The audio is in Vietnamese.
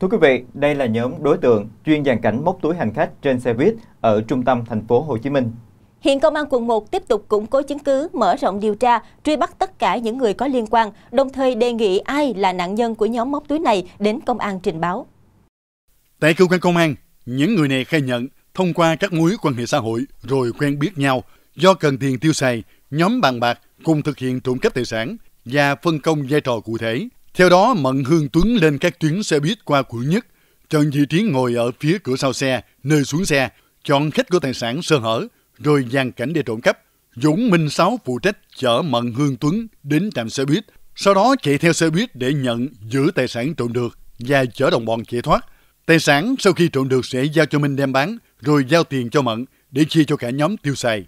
Thưa quý vị, đây là nhóm đối tượng chuyên dàn cảnh móc túi hành khách trên xe buýt ở trung tâm thành phố Hồ Chí Minh. Hiện Công an quận 1 tiếp tục củng cố chứng cứ, mở rộng điều tra, truy bắt tất cả những người có liên quan, đồng thời đề nghị ai là nạn nhân của nhóm móc túi này đến công an trình báo. Tại cơ quan công an, những người này khai nhận thông qua các mối quan hệ xã hội rồi quen biết nhau. Do cần tiền tiêu xài, nhóm bàn bạc cùng thực hiện trộm cắp tài sản và phân công vai trò cụ thể. Theo đó, Mận Hương Tuấn lên các tuyến xe buýt qua quận nhất, chọn vị trí ngồi ở phía cửa sau xe, nơi xuống xe, chọn khách của tài sản sơ hở, rồi dàn cảnh để trộm cắp. Dũng Minh Sáu phụ trách chở Mận Hương Tuấn đến trạm xe buýt, sau đó chạy theo xe buýt để nhận giữ tài sản trộm được và chở đồng bọn chạy thoát. Tài sản sau khi trộm được sẽ giao cho Minh đem bán, rồi giao tiền cho Mận để chia cho cả nhóm tiêu xài.